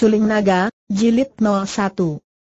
Suling Naga, Jilid 01.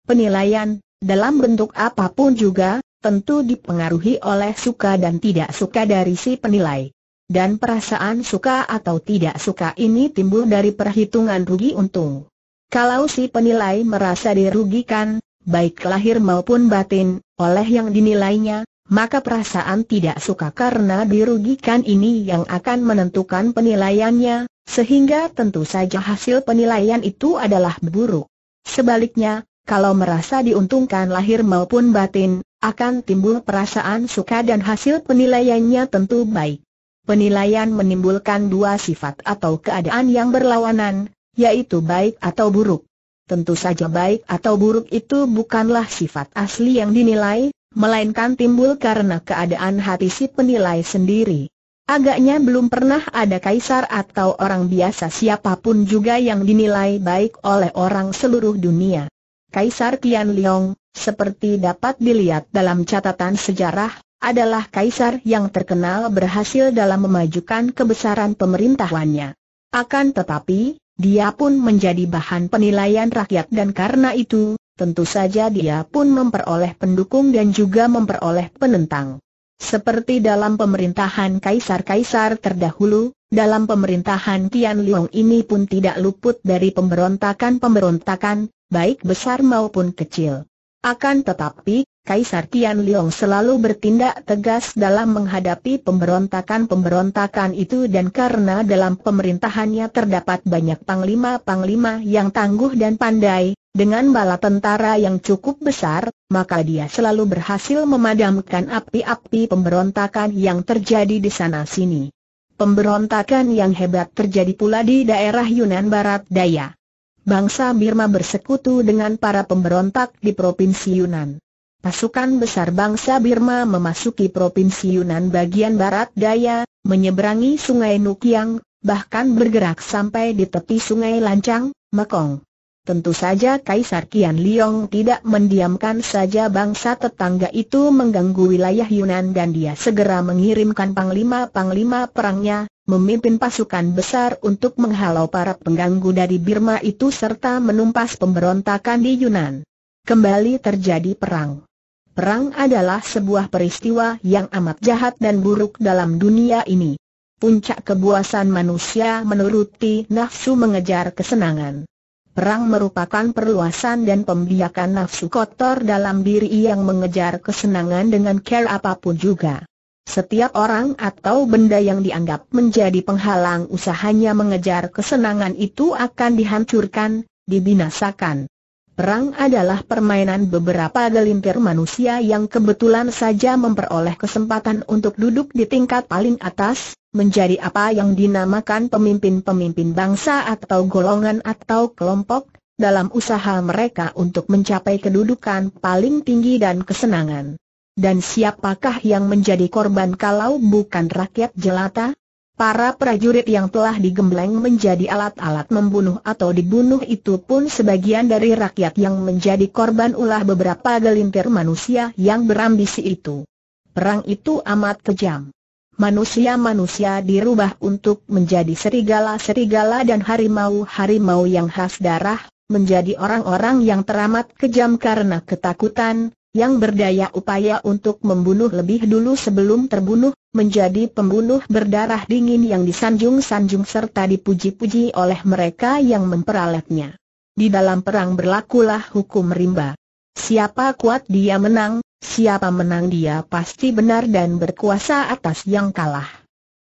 Penilaian, dalam bentuk apapun juga, tentu dipengaruhi oleh suka dan tidak suka dari si penilai. Dan perasaan suka atau tidak suka ini timbul dari perhitungan rugi untung. Kalau si penilai merasa dirugikan, baik lahir maupun batin, oleh yang dinilainya, maka perasaan tidak suka karena dirugikan ini yang akan menentukan penilaiannya, sehingga tentu saja hasil penilaian itu adalah buruk. Sebaliknya, kalau merasa diuntungkan lahir maupun batin, akan timbul perasaan suka dan hasil penilaiannya tentu baik. Penilaian menimbulkan dua sifat atau keadaan yang berlawanan, yaitu baik atau buruk. Tentu saja baik atau buruk itu bukanlah sifat asli yang dinilai, melainkan timbul karena keadaan hati si penilai sendiri. Agaknya belum pernah ada kaisar atau orang biasa siapapun juga yang dinilai baik oleh orang seluruh dunia. Kaisar Qian Liong, seperti dapat dilihat dalam catatan sejarah, adalah kaisar yang terkenal berhasil dalam memajukan kebesaran pemerintahannya. Akan tetapi, dia pun menjadi bahan penilaian rakyat dan karena itu, tentu saja dia pun memperoleh pendukung dan juga memperoleh penentang. Seperti dalam pemerintahan kaisar-kaisar terdahulu, dalam pemerintahan Tian ini pun tidak luput dari pemberontakan-pemberontakan, baik besar maupun kecil. Akan tetapi, Kaisar Tian Liong selalu bertindak tegas dalam menghadapi pemberontakan-pemberontakan itu dan karena dalam pemerintahannya terdapat banyak panglima-panglima yang tangguh dan pandai, dengan bala tentara yang cukup besar, maka dia selalu berhasil memadamkan api-api pemberontakan yang terjadi di sana-sini. Pemberontakan yang hebat terjadi pula di daerah Yunan Barat Daya. Bangsa Birma bersekutu dengan para pemberontak di Provinsi Yunan. Pasukan besar bangsa Birma memasuki Provinsi Yunan bagian barat daya, menyeberangi sungai Nukiang, bahkan bergerak sampai di tepi sungai Lancang, Mekong. Tentu saja Kaisar Qian Liong tidak mendiamkan saja bangsa tetangga itu mengganggu wilayah Yunan dan dia segera mengirimkan panglima-panglima perangnya, memimpin pasukan besar untuk menghalau para pengganggu dari Birma itu serta menumpas pemberontakan di Yunan. Kembali terjadi perang. Perang adalah sebuah peristiwa yang amat jahat dan buruk dalam dunia ini. Puncak kebuasan manusia menuruti nafsu mengejar kesenangan. Perang merupakan perluasan dan pembiakan nafsu kotor dalam diri yang mengejar kesenangan dengan care apapun juga. Setiap orang atau benda yang dianggap menjadi penghalang usahanya mengejar kesenangan itu akan dihancurkan, dibinasakan. Perang adalah permainan beberapa gelintir manusia yang kebetulan saja memperoleh kesempatan untuk duduk di tingkat paling atas, menjadi apa yang dinamakan pemimpin-pemimpin bangsa atau golongan atau kelompok, dalam usaha mereka untuk mencapai kedudukan paling tinggi dan kesenangan. Dan siapakah yang menjadi korban kalau bukan rakyat jelata? Para prajurit yang telah digembleng menjadi alat-alat membunuh atau dibunuh itu pun sebagian dari rakyat yang menjadi korban ulah beberapa gelintir manusia yang berambisi itu. Perang itu amat kejam. Manusia-manusia dirubah untuk menjadi serigala-serigala dan harimau-harimau yang khas darah, menjadi orang-orang yang teramat kejam karena ketakutan, yang berdaya upaya untuk membunuh lebih dulu sebelum terbunuh, menjadi pembunuh berdarah dingin yang disanjung-sanjung serta dipuji-puji oleh mereka yang memperalatnya. Di dalam perang berlakulah hukum rimba. Siapa kuat dia menang, siapa menang dia pasti benar dan berkuasa atas yang kalah.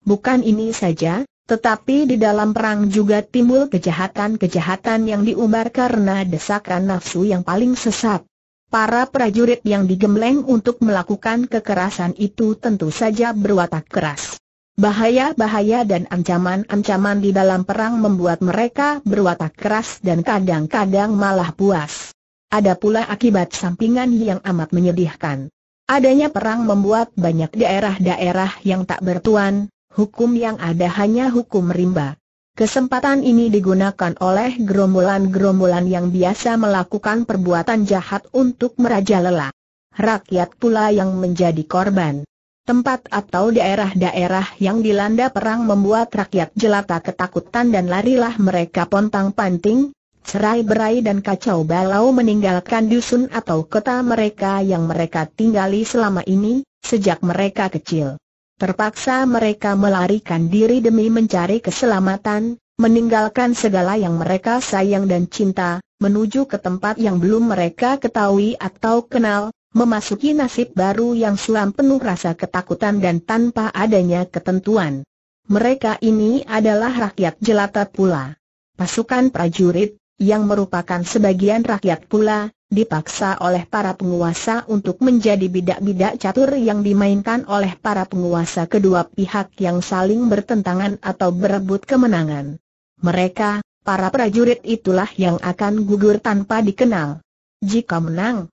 Bukan ini saja, tetapi di dalam perang juga timbul kejahatan-kejahatan yang diumbar karena desakan nafsu yang paling sesat. Para prajurit yang digembleng untuk melakukan kekerasan itu tentu saja berwatak keras. Bahaya-bahaya dan ancaman-ancaman di dalam perang membuat mereka berwatak keras dan kadang-kadang malah puas. Ada pula akibat sampingan yang amat menyedihkan. Adanya perang membuat banyak daerah-daerah yang tak bertuan, hukum yang ada hanya hukum rimba. Kesempatan ini digunakan oleh gerombolan-gerombolan yang biasa melakukan perbuatan jahat untuk merajalela. Rakyat pula yang menjadi korban. Tempat atau daerah-daerah yang dilanda perang membuat rakyat jelata ketakutan dan larilah mereka pontang-panting, cerai berai dan kacau balau meninggalkan dusun atau kota mereka yang mereka tinggali selama ini, sejak mereka kecil. Terpaksa mereka melarikan diri demi mencari keselamatan, meninggalkan segala yang mereka sayang dan cinta, menuju ke tempat yang belum mereka ketahui atau kenal, memasuki nasib baru yang sulam penuh rasa ketakutan dan tanpa adanya ketentuan. Mereka ini adalah rakyat jelata pula. Pasukan prajurit, yang merupakan sebagian rakyat pula, dipaksa oleh para penguasa untuk menjadi bidak-bidak catur yang dimainkan oleh para penguasa kedua pihak yang saling bertentangan atau berebut kemenangan. Mereka, para prajurit itulah yang akan gugur tanpa dikenal. Jika menang,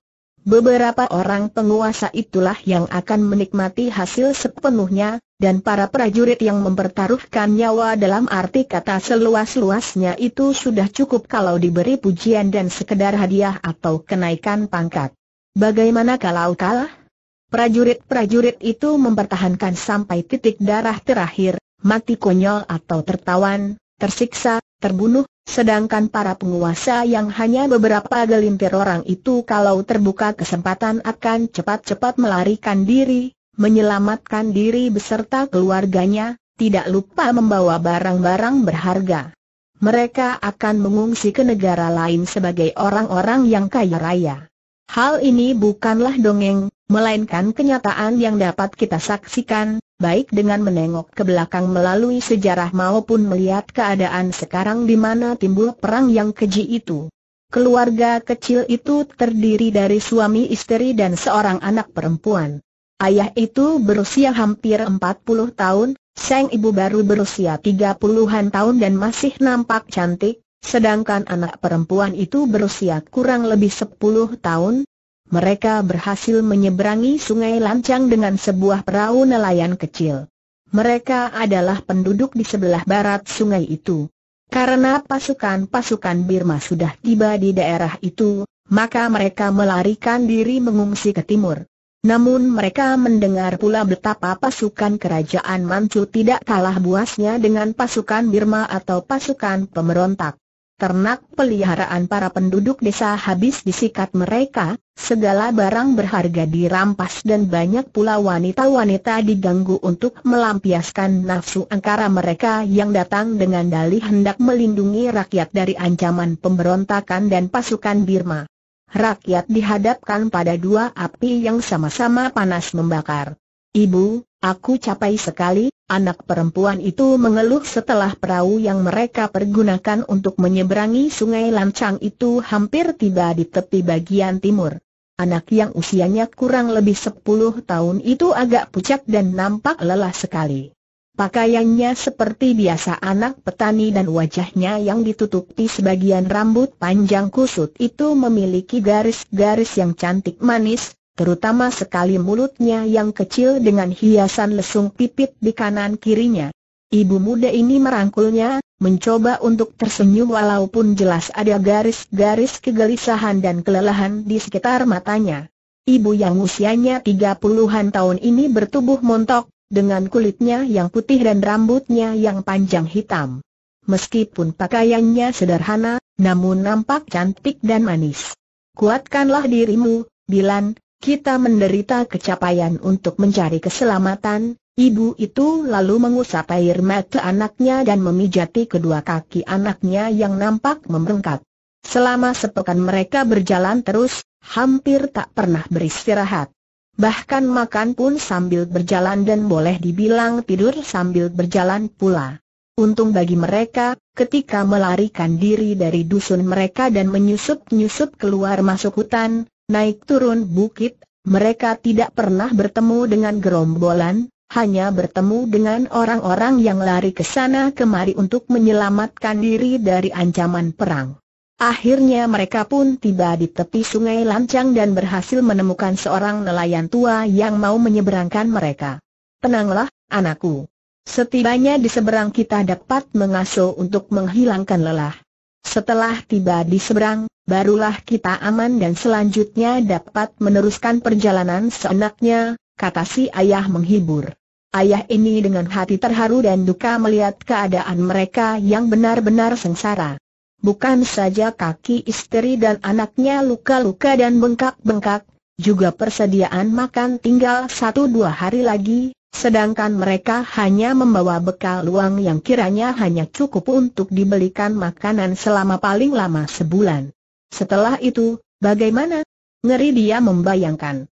Beberapa orang penguasa itulah yang akan menikmati hasil sepenuhnya, dan para prajurit yang mempertaruhkan nyawa dalam arti kata seluas-luasnya itu sudah cukup kalau diberi pujian dan sekedar hadiah atau kenaikan pangkat. Bagaimana kalau kalah? Prajurit-prajurit itu mempertahankan sampai titik darah terakhir, mati konyol atau tertawan, tersiksa, terbunuh, sedangkan para penguasa yang hanya beberapa gelintir orang itu kalau terbuka kesempatan akan cepat-cepat melarikan diri, menyelamatkan diri beserta keluarganya, tidak lupa membawa barang-barang berharga. Mereka akan mengungsi ke negara lain sebagai orang-orang yang kaya raya. Hal ini bukanlah dongeng, melainkan kenyataan yang dapat kita saksikan, baik dengan menengok ke belakang melalui sejarah maupun melihat keadaan sekarang di mana timbul perang yang keji itu. Keluarga kecil itu terdiri dari suami istri dan seorang anak perempuan. Ayah itu berusia hampir 40 tahun, sang ibu baru berusia 30-an tahun dan masih nampak cantik, sedangkan anak perempuan itu berusia kurang lebih 10 tahun, mereka berhasil menyeberangi sungai lancang dengan sebuah perahu nelayan kecil. Mereka adalah penduduk di sebelah barat sungai itu. Karena pasukan-pasukan Birma sudah tiba di daerah itu, maka mereka melarikan diri mengungsi ke timur. Namun mereka mendengar pula betapa pasukan kerajaan Manchu tidak kalah buasnya dengan pasukan Birma atau pasukan pemberontak. Ternak peliharaan para penduduk desa habis disikat mereka, Segala barang berharga dirampas dan banyak pula wanita-wanita diganggu untuk melampiaskan nafsu angkara mereka yang datang dengan dalih hendak melindungi rakyat dari ancaman pemberontakan dan pasukan Birma. Rakyat dihadapkan pada dua api yang sama-sama panas membakar. Ibu, aku capai sekali, anak perempuan itu mengeluh setelah perahu yang mereka pergunakan untuk menyeberangi sungai lancang itu hampir tiba di tepi bagian timur. Anak yang usianya kurang lebih sepuluh tahun itu agak pucat dan nampak lelah sekali. Pakaiannya seperti biasa anak petani dan wajahnya yang ditutupi sebagian rambut panjang kusut itu memiliki garis-garis yang cantik manis, terutama sekali mulutnya yang kecil dengan hiasan lesung pipit di kanan kirinya. Ibu muda ini merangkulnya, mencoba untuk tersenyum walaupun jelas ada garis-garis kegelisahan dan kelelahan di sekitar matanya. Ibu yang usianya 30-an tahun ini bertubuh montok, dengan kulitnya yang putih dan rambutnya yang panjang hitam. Meskipun pakaiannya sederhana, namun nampak cantik dan manis. Kuatkanlah dirimu, Bilan, kita menderita kecapaian untuk mencari keselamatan, Ibu itu lalu mengusap air mata anaknya dan memijati kedua kaki anaknya yang nampak membengkak. Selama sepekan mereka berjalan terus, hampir tak pernah beristirahat. Bahkan makan pun sambil berjalan dan boleh dibilang tidur sambil berjalan pula. Untung bagi mereka, ketika melarikan diri dari dusun mereka dan menyusup-nyusup keluar masuk hutan, naik turun bukit, mereka tidak pernah bertemu dengan gerombolan, hanya bertemu dengan orang-orang yang lari ke sana kemari untuk menyelamatkan diri dari ancaman perang. Akhirnya mereka pun tiba di tepi sungai lancang dan berhasil menemukan seorang nelayan tua yang mau menyeberangkan mereka. Tenanglah, anakku. Setibanya di seberang kita dapat mengasuh untuk menghilangkan lelah. Setelah tiba di seberang, barulah kita aman dan selanjutnya dapat meneruskan perjalanan seenaknya, kata si ayah menghibur. Ayah ini dengan hati terharu dan duka melihat keadaan mereka yang benar-benar sengsara. Bukan saja kaki istri dan anaknya luka-luka dan bengkak-bengkak, juga persediaan makan tinggal satu dua hari lagi, sedangkan mereka hanya membawa bekal uang yang kiranya hanya cukup untuk dibelikan makanan selama paling lama sebulan. Setelah itu, bagaimana? Ngeri dia membayangkan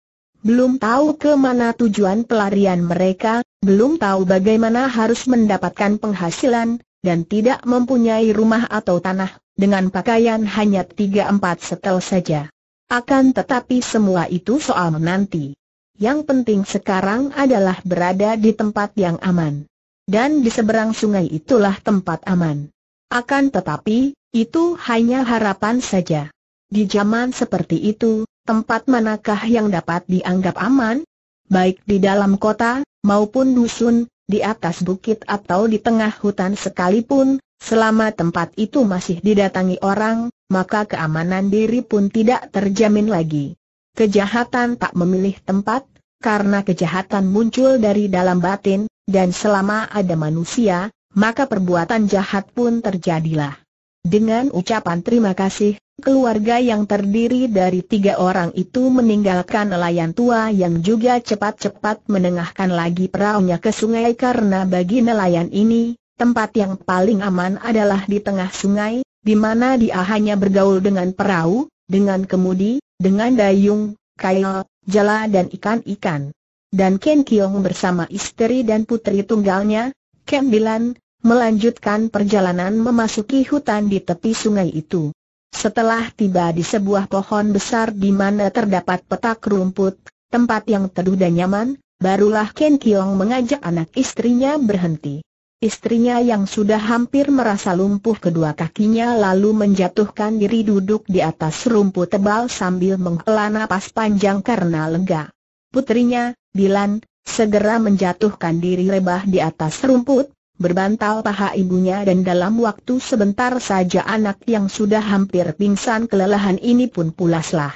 belum tahu ke mana tujuan pelarian mereka, belum tahu bagaimana harus mendapatkan penghasilan, dan tidak mempunyai rumah atau tanah, dengan pakaian hanya tiga empat setel saja. Akan tetapi semua itu soal menanti. Yang penting sekarang adalah berada di tempat yang aman. Dan di seberang sungai itulah tempat aman. Akan tetapi, itu hanya harapan saja. Di zaman seperti itu, tempat manakah yang dapat dianggap aman? Baik di dalam kota, maupun dusun, di atas bukit atau di tengah hutan sekalipun, selama tempat itu masih didatangi orang, maka keamanan diri pun tidak terjamin lagi. Kejahatan tak memilih tempat, karena kejahatan muncul dari dalam batin, dan selama ada manusia, maka perbuatan jahat pun terjadilah. Dengan ucapan terima kasih, keluarga yang terdiri dari tiga orang itu meninggalkan nelayan tua yang juga cepat-cepat menengahkan lagi peraunya ke sungai karena bagi nelayan ini, tempat yang paling aman adalah di tengah sungai, di mana dia hanya bergaul dengan perahu, dengan kemudi, dengan dayung, kail, jala dan ikan-ikan. Dan Ken Kiong bersama istri dan putri tunggalnya, Ken Bilan, melanjutkan perjalanan memasuki hutan di tepi sungai itu. Setelah tiba di sebuah pohon besar di mana terdapat petak rumput, tempat yang teduh dan nyaman, barulah Ken Kiong mengajak anak istrinya berhenti. Istrinya yang sudah hampir merasa lumpuh kedua kakinya lalu menjatuhkan diri duduk di atas rumput tebal sambil menghela napas panjang karena lega. Putrinya, Dilan, segera menjatuhkan diri rebah di atas rumput, berbantal paha ibunya dan dalam waktu sebentar saja anak yang sudah hampir pingsan kelelahan ini pun pulaslah.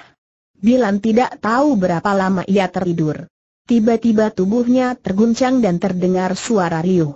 Bilan tidak tahu berapa lama ia tertidur. Tiba-tiba tubuhnya terguncang dan terdengar suara riuh.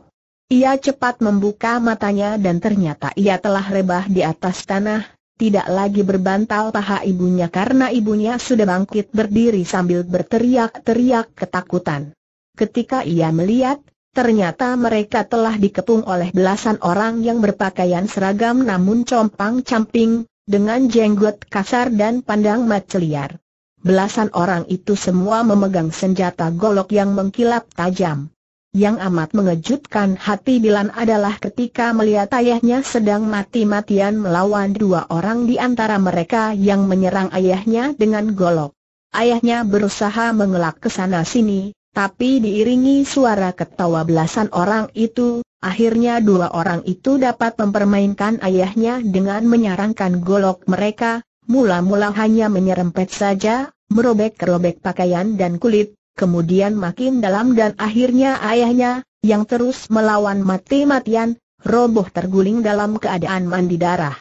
Ia cepat membuka matanya dan ternyata ia telah rebah di atas tanah, tidak lagi berbantal paha ibunya karena ibunya sudah bangkit berdiri sambil berteriak-teriak ketakutan. Ketika ia melihat, Ternyata mereka telah dikepung oleh belasan orang yang berpakaian seragam namun compang-camping, dengan jenggot kasar dan pandang maceliar. liar. Belasan orang itu semua memegang senjata golok yang mengkilap tajam. Yang amat mengejutkan hati Bilan adalah ketika melihat ayahnya sedang mati-matian melawan dua orang di antara mereka yang menyerang ayahnya dengan golok. Ayahnya berusaha mengelak ke sana sini, tapi diiringi suara ketawa belasan orang itu, akhirnya dua orang itu dapat mempermainkan ayahnya dengan menyarankan golok mereka, mula-mula hanya menyerempet saja, merobek-robek pakaian dan kulit, kemudian makin dalam dan akhirnya ayahnya, yang terus melawan mati-matian, roboh terguling dalam keadaan mandi darah.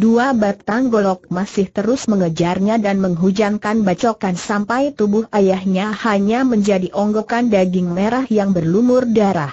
Dua batang golok masih terus mengejarnya dan menghujankan bacokan sampai tubuh ayahnya hanya menjadi onggokan daging merah yang berlumur darah.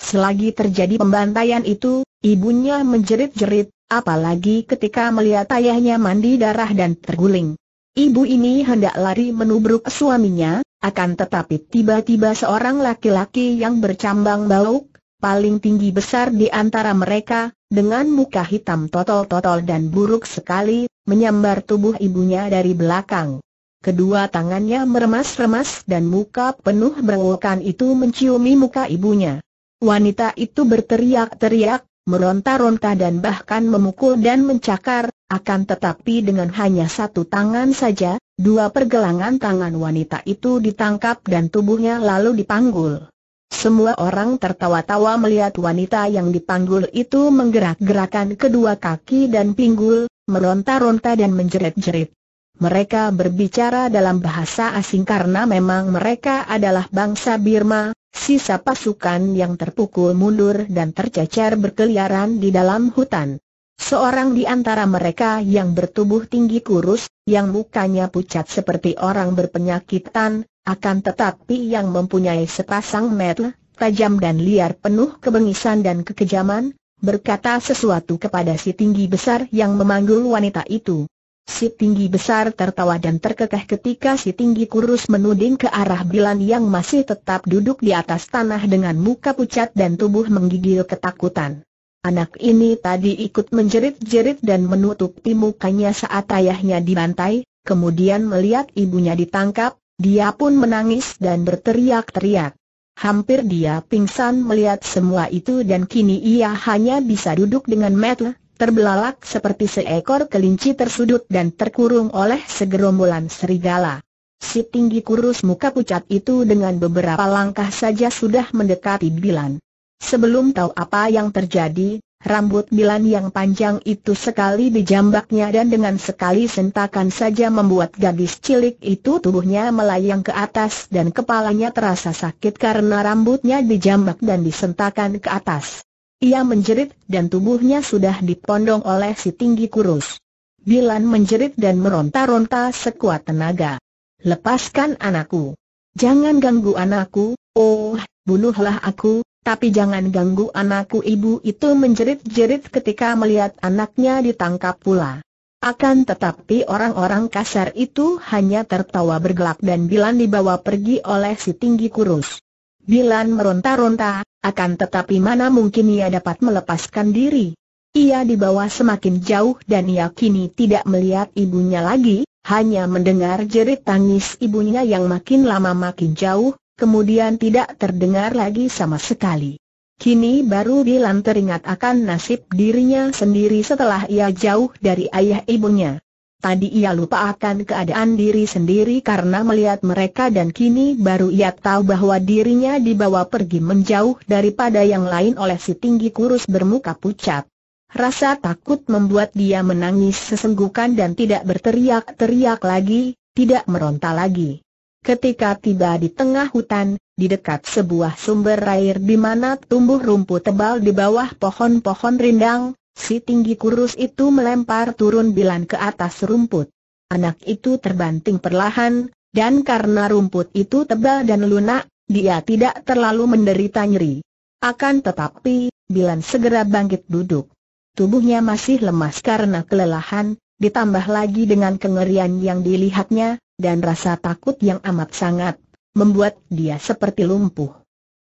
Selagi terjadi pembantaian itu, ibunya menjerit-jerit, apalagi ketika melihat ayahnya mandi darah dan terguling. Ibu ini hendak lari menubruk suaminya, akan tetapi tiba-tiba seorang laki-laki yang bercambang bauk, paling tinggi besar di antara mereka, dengan muka hitam totol-totol dan buruk sekali, menyambar tubuh ibunya dari belakang. Kedua tangannya meremas-remas dan muka penuh berwokan itu menciumi muka ibunya. Wanita itu berteriak-teriak, meronta-ronta dan bahkan memukul dan mencakar, akan tetapi dengan hanya satu tangan saja, dua pergelangan tangan wanita itu ditangkap dan tubuhnya lalu dipanggul. Semua orang tertawa-tawa melihat wanita yang dipanggul itu menggerak-gerakan kedua kaki dan pinggul, meronta-ronta dan menjerit-jerit. Mereka berbicara dalam bahasa asing karena memang mereka adalah bangsa Birma, sisa pasukan yang terpukul mundur dan tercecer berkeliaran di dalam hutan. Seorang di antara mereka yang bertubuh tinggi kurus, yang mukanya pucat seperti orang berpenyakitan, akan tetapi yang mempunyai sepasang mata, tajam dan liar penuh kebengisan dan kekejaman, berkata sesuatu kepada si tinggi besar yang memanggul wanita itu. Si tinggi besar tertawa dan terkekeh ketika si tinggi kurus menuding ke arah Bilan yang masih tetap duduk di atas tanah dengan muka pucat dan tubuh menggigil ketakutan. Anak ini tadi ikut menjerit-jerit dan menutupi mukanya saat ayahnya dibantai, kemudian melihat ibunya ditangkap, dia pun menangis dan berteriak-teriak. Hampir dia pingsan melihat semua itu dan kini ia hanya bisa duduk dengan metel, terbelalak seperti seekor kelinci tersudut dan terkurung oleh segerombolan serigala. Si tinggi kurus muka pucat itu dengan beberapa langkah saja sudah mendekati Bilan. Sebelum tahu apa yang terjadi, Rambut Milan yang panjang itu sekali dijambaknya dan dengan sekali sentakan saja membuat gadis cilik itu tubuhnya melayang ke atas dan kepalanya terasa sakit karena rambutnya dijambak dan disentakan ke atas. Ia menjerit dan tubuhnya sudah dipondong oleh si tinggi kurus. Bilan menjerit dan meronta-ronta sekuat tenaga. Lepaskan anakku. Jangan ganggu anakku, oh, bunuhlah aku, tapi jangan ganggu anakku ibu itu menjerit-jerit ketika melihat anaknya ditangkap pula. Akan tetapi orang-orang kasar itu hanya tertawa bergelak dan Bilan dibawa pergi oleh si tinggi kurus. Bilan meronta-ronta, akan tetapi mana mungkin ia dapat melepaskan diri. Ia dibawa semakin jauh dan ia kini tidak melihat ibunya lagi, hanya mendengar jerit tangis ibunya yang makin lama makin jauh, kemudian tidak terdengar lagi sama sekali. Kini baru Bilan teringat akan nasib dirinya sendiri setelah ia jauh dari ayah ibunya. Tadi ia lupa akan keadaan diri sendiri karena melihat mereka dan kini baru ia tahu bahwa dirinya dibawa pergi menjauh daripada yang lain oleh si tinggi kurus bermuka pucat. Rasa takut membuat dia menangis sesenggukan dan tidak berteriak-teriak lagi, tidak meronta lagi. Ketika tiba di tengah hutan, di dekat sebuah sumber air di mana tumbuh rumput tebal di bawah pohon-pohon rindang, si tinggi kurus itu melempar turun bilan ke atas rumput. Anak itu terbanting perlahan, dan karena rumput itu tebal dan lunak, dia tidak terlalu menderita nyeri. Akan tetapi, Bilan segera bangkit duduk. Tubuhnya masih lemas karena kelelahan, ditambah lagi dengan kengerian yang dilihatnya, dan rasa takut yang amat sangat, membuat dia seperti lumpuh.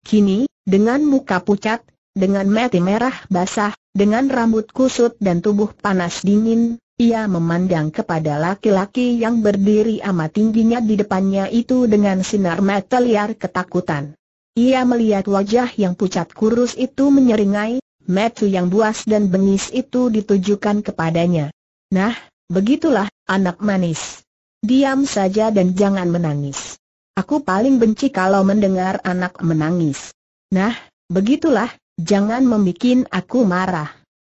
Kini, dengan muka pucat, dengan mati merah basah, dengan rambut kusut dan tubuh panas dingin, ia memandang kepada laki-laki yang berdiri amat tingginya di depannya itu dengan sinar mata liar ketakutan. Ia melihat wajah yang pucat kurus itu menyeringai, mata yang buas dan bengis itu ditujukan kepadanya. Nah, begitulah, anak manis. Diam saja dan jangan menangis. Aku paling benci kalau mendengar anak menangis. Nah, begitulah, jangan membuat aku marah.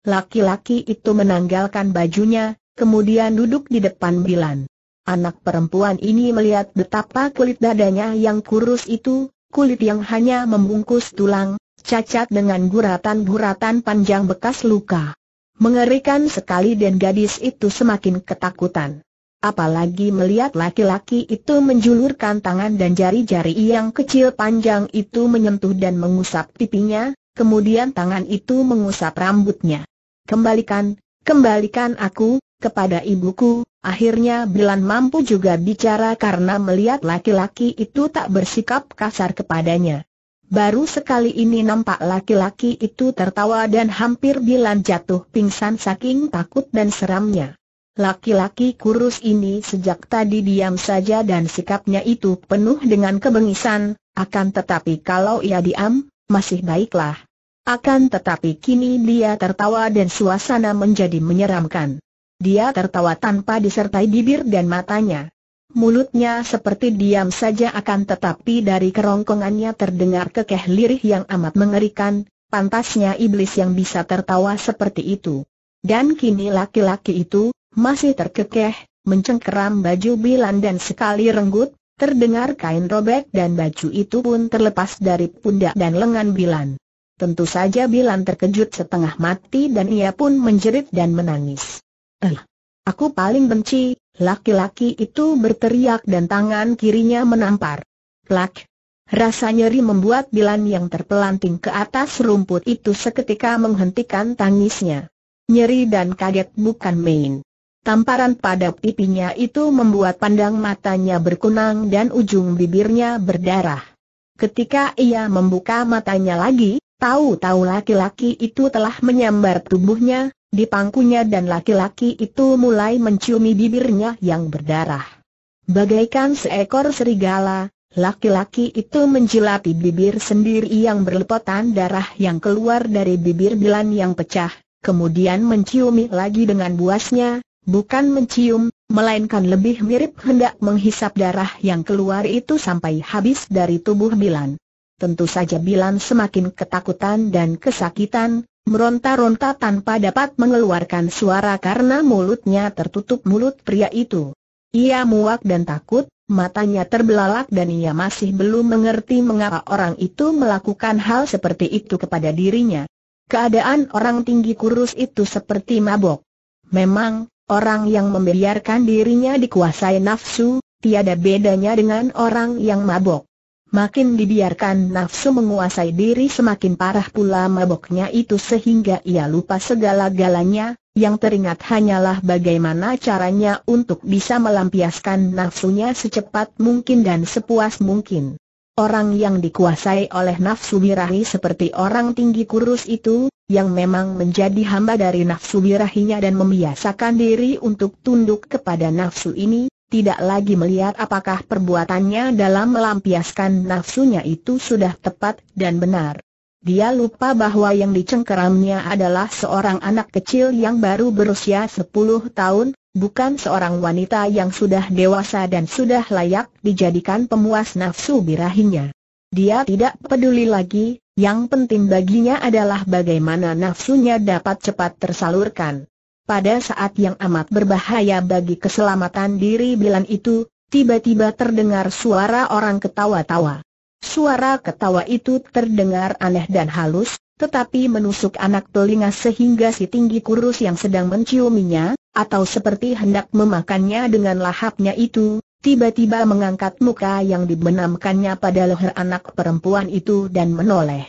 Laki-laki itu menanggalkan bajunya, kemudian duduk di depan Bilan. Anak perempuan ini melihat betapa kulit dadanya yang kurus itu, kulit yang hanya membungkus tulang, cacat dengan guratan-guratan panjang bekas luka. Mengerikan sekali dan gadis itu semakin ketakutan. Apalagi melihat laki-laki itu menjulurkan tangan dan jari-jari yang kecil panjang itu menyentuh dan mengusap pipinya, kemudian tangan itu mengusap rambutnya. Kembalikan, kembalikan aku, kepada ibuku, akhirnya Bilan mampu juga bicara karena melihat laki-laki itu tak bersikap kasar kepadanya. Baru sekali ini nampak laki-laki itu tertawa dan hampir Bilan jatuh pingsan saking takut dan seramnya. Laki-laki kurus ini sejak tadi diam saja dan sikapnya itu penuh dengan kebengisan, akan tetapi kalau ia diam, masih baiklah. Akan tetapi kini dia tertawa dan suasana menjadi menyeramkan. Dia tertawa tanpa disertai bibir dan matanya. Mulutnya seperti diam saja akan tetapi dari kerongkongannya terdengar kekeh lirih yang amat mengerikan, pantasnya iblis yang bisa tertawa seperti itu. Dan kini laki-laki itu, masih terkekeh, mencengkeram baju Bilan dan sekali renggut, terdengar kain robek dan baju itu pun terlepas dari pundak dan lengan Bilan. Tentu saja Bilan terkejut setengah mati dan ia pun menjerit dan menangis. Eh, aku paling benci, laki-laki itu berteriak dan tangan kirinya menampar. Plak! Rasa nyeri membuat Bilan yang terpelanting ke atas rumput itu seketika menghentikan tangisnya. Nyeri dan kaget bukan main. Tamparan pada pipinya itu membuat pandang matanya berkunang dan ujung bibirnya berdarah. Ketika ia membuka matanya lagi, tahu-tahu laki-laki itu telah menyambar tubuhnya, di pangkunya dan laki-laki itu mulai menciumi bibirnya yang berdarah. Bagaikan seekor serigala, laki-laki itu menjilati bibir sendiri yang berlepotan darah yang keluar dari bibir bilan yang pecah, kemudian menciumi lagi dengan buasnya, bukan mencium, melainkan lebih mirip hendak menghisap darah yang keluar itu sampai habis dari tubuh Bilan. Tentu saja Bilan semakin ketakutan dan kesakitan, meronta-ronta tanpa dapat mengeluarkan suara karena mulutnya tertutup mulut pria itu. Ia muak dan takut, matanya terbelalak dan ia masih belum mengerti mengapa orang itu melakukan hal seperti itu kepada dirinya. Keadaan orang tinggi kurus itu seperti mabok. Memang, Orang yang membiarkan dirinya dikuasai nafsu, tiada bedanya dengan orang yang mabok. Makin dibiarkan nafsu menguasai diri semakin parah pula maboknya itu sehingga ia lupa segala-galanya, yang teringat hanyalah bagaimana caranya untuk bisa melampiaskan nafsunya secepat mungkin dan sepuas mungkin orang yang dikuasai oleh nafsu birahi seperti orang tinggi kurus itu, yang memang menjadi hamba dari nafsu birahinya dan membiasakan diri untuk tunduk kepada nafsu ini, tidak lagi melihat apakah perbuatannya dalam melampiaskan nafsunya itu sudah tepat dan benar. Dia lupa bahwa yang dicengkeramnya adalah seorang anak kecil yang baru berusia 10 tahun, bukan seorang wanita yang sudah dewasa dan sudah layak dijadikan pemuas nafsu birahinya. Dia tidak peduli lagi, yang penting baginya adalah bagaimana nafsunya dapat cepat tersalurkan. Pada saat yang amat berbahaya bagi keselamatan diri Bilan itu, tiba-tiba terdengar suara orang ketawa-tawa. Suara ketawa itu terdengar aneh dan halus, tetapi menusuk anak telinga sehingga si tinggi kurus yang sedang menciuminya, atau seperti hendak memakannya dengan lahapnya itu, tiba-tiba mengangkat muka yang dibenamkannya pada leher anak perempuan itu dan menoleh.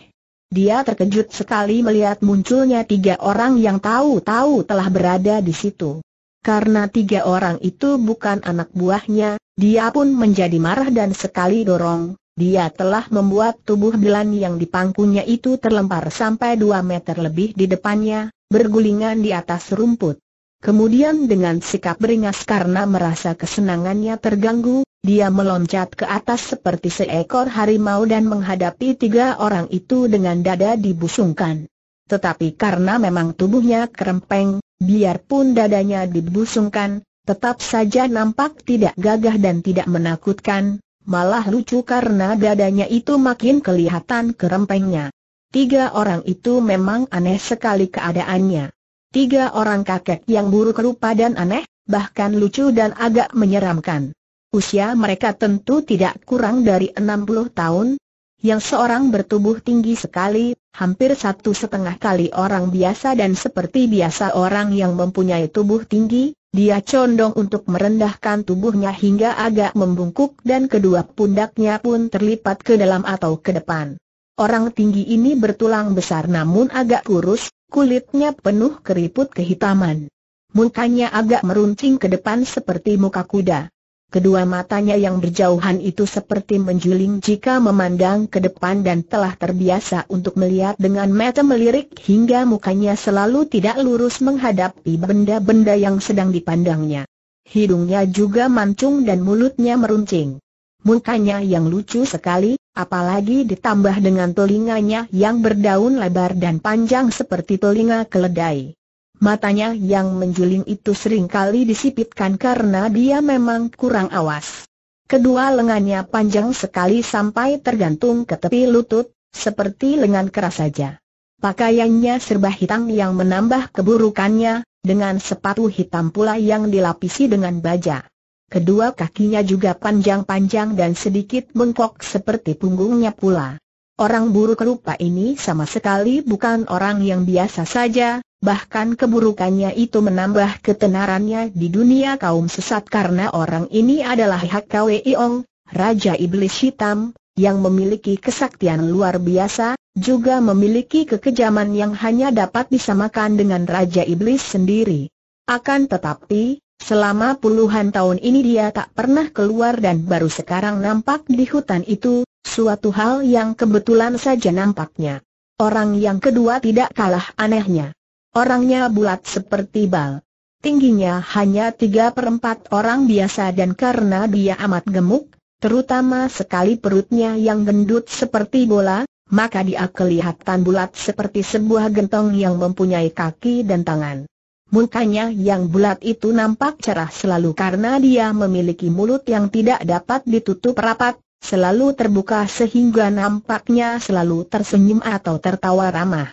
Dia terkejut sekali melihat munculnya tiga orang yang tahu-tahu telah berada di situ. Karena tiga orang itu bukan anak buahnya, dia pun menjadi marah dan sekali dorong, dia telah membuat tubuh Dilan yang dipangkunya itu terlempar sampai dua meter lebih di depannya, bergulingan di atas rumput. Kemudian dengan sikap beringas karena merasa kesenangannya terganggu, dia meloncat ke atas seperti seekor harimau dan menghadapi tiga orang itu dengan dada dibusungkan. Tetapi karena memang tubuhnya kerempeng, biarpun dadanya dibusungkan, tetap saja nampak tidak gagah dan tidak menakutkan, malah lucu karena dadanya itu makin kelihatan kerempengnya. Tiga orang itu memang aneh sekali keadaannya. Tiga orang kakek yang buruk rupa dan aneh, bahkan lucu dan agak menyeramkan. Usia mereka tentu tidak kurang dari 60 tahun, yang seorang bertubuh tinggi sekali, hampir satu setengah kali orang biasa dan seperti biasa orang yang mempunyai tubuh tinggi, dia condong untuk merendahkan tubuhnya hingga agak membungkuk dan kedua pundaknya pun terlipat ke dalam atau ke depan. Orang tinggi ini bertulang besar namun agak kurus, Kulitnya penuh keriput kehitaman. Mukanya agak meruncing ke depan seperti muka kuda. Kedua matanya yang berjauhan itu seperti menjuling jika memandang ke depan dan telah terbiasa untuk melihat dengan mata melirik hingga mukanya selalu tidak lurus menghadapi benda-benda yang sedang dipandangnya. Hidungnya juga mancung dan mulutnya meruncing. Mukanya yang lucu sekali, Apalagi ditambah dengan telinganya yang berdaun lebar dan panjang seperti telinga keledai. Matanya yang menjuling itu seringkali disipitkan karena dia memang kurang awas. Kedua lengannya panjang sekali sampai tergantung ke tepi lutut, seperti lengan keras saja. Pakaiannya serba hitam yang menambah keburukannya, dengan sepatu hitam pula yang dilapisi dengan baja. Kedua kakinya juga panjang-panjang dan sedikit bengkok seperti punggungnya pula. Orang buruk rupa ini sama sekali bukan orang yang biasa saja, bahkan keburukannya itu menambah ketenarannya di dunia kaum sesat karena orang ini adalah Hak Kwei Ong, Raja Iblis Hitam, yang memiliki kesaktian luar biasa, juga memiliki kekejaman yang hanya dapat disamakan dengan Raja Iblis sendiri. Akan tetapi, Selama puluhan tahun ini dia tak pernah keluar dan baru sekarang nampak di hutan itu, suatu hal yang kebetulan saja nampaknya. Orang yang kedua tidak kalah anehnya. Orangnya bulat seperti bal. Tingginya hanya tiga perempat orang biasa dan karena dia amat gemuk, terutama sekali perutnya yang gendut seperti bola, maka dia kelihatan bulat seperti sebuah gentong yang mempunyai kaki dan tangan. Mukanya yang bulat itu nampak cerah selalu karena dia memiliki mulut yang tidak dapat ditutup rapat, selalu terbuka sehingga nampaknya selalu tersenyum atau tertawa ramah.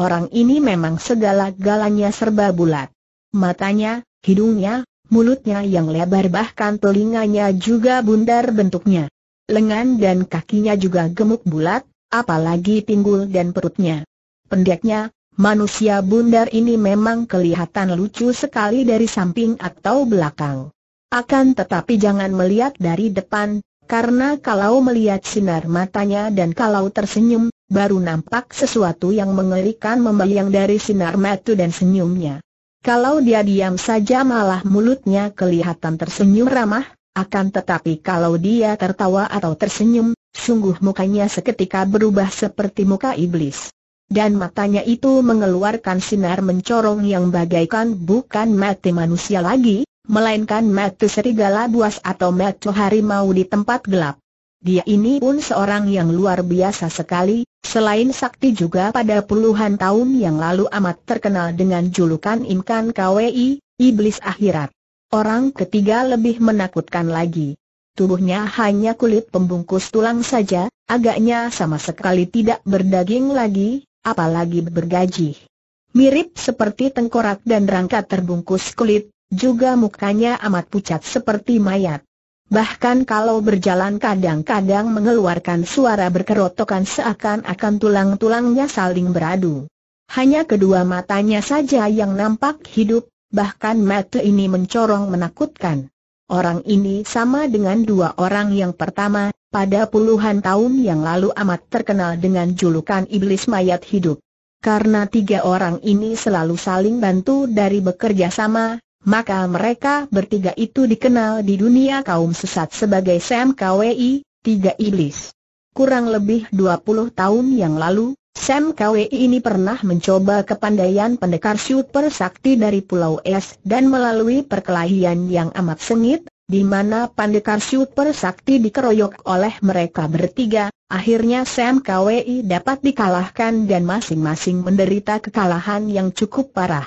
Orang ini memang segala-galanya serba bulat. Matanya, hidungnya, mulutnya yang lebar bahkan telinganya juga bundar bentuknya. Lengan dan kakinya juga gemuk bulat, apalagi pinggul dan perutnya. Pendeknya, Manusia bundar ini memang kelihatan lucu sekali dari samping atau belakang. Akan tetapi jangan melihat dari depan, karena kalau melihat sinar matanya dan kalau tersenyum, baru nampak sesuatu yang mengerikan membayang dari sinar mata dan senyumnya. Kalau dia diam saja malah mulutnya kelihatan tersenyum ramah, akan tetapi kalau dia tertawa atau tersenyum, sungguh mukanya seketika berubah seperti muka iblis dan matanya itu mengeluarkan sinar mencorong yang bagaikan bukan mati manusia lagi, melainkan mati serigala buas atau mati harimau di tempat gelap. Dia ini pun seorang yang luar biasa sekali, selain sakti juga pada puluhan tahun yang lalu amat terkenal dengan julukan Imkan KWI, Iblis Akhirat. Orang ketiga lebih menakutkan lagi. Tubuhnya hanya kulit pembungkus tulang saja, agaknya sama sekali tidak berdaging lagi, apalagi bergaji. Mirip seperti tengkorak dan rangka terbungkus kulit, juga mukanya amat pucat seperti mayat. Bahkan kalau berjalan kadang-kadang mengeluarkan suara berkerotokan seakan-akan tulang-tulangnya saling beradu. Hanya kedua matanya saja yang nampak hidup, bahkan mata ini mencorong menakutkan. Orang ini sama dengan dua orang yang pertama, pada puluhan tahun yang lalu amat terkenal dengan julukan Iblis Mayat Hidup. Karena tiga orang ini selalu saling bantu dari bekerja sama, maka mereka bertiga itu dikenal di dunia kaum sesat sebagai Sam KWI, Tiga Iblis. Kurang lebih 20 tahun yang lalu, Sam KWI ini pernah mencoba kepandaian pendekar super sakti dari Pulau Es dan melalui perkelahian yang amat sengit, di mana Pandekar Super Sakti dikeroyok oleh mereka bertiga, akhirnya Sam Kwi dapat dikalahkan dan masing-masing menderita kekalahan yang cukup parah.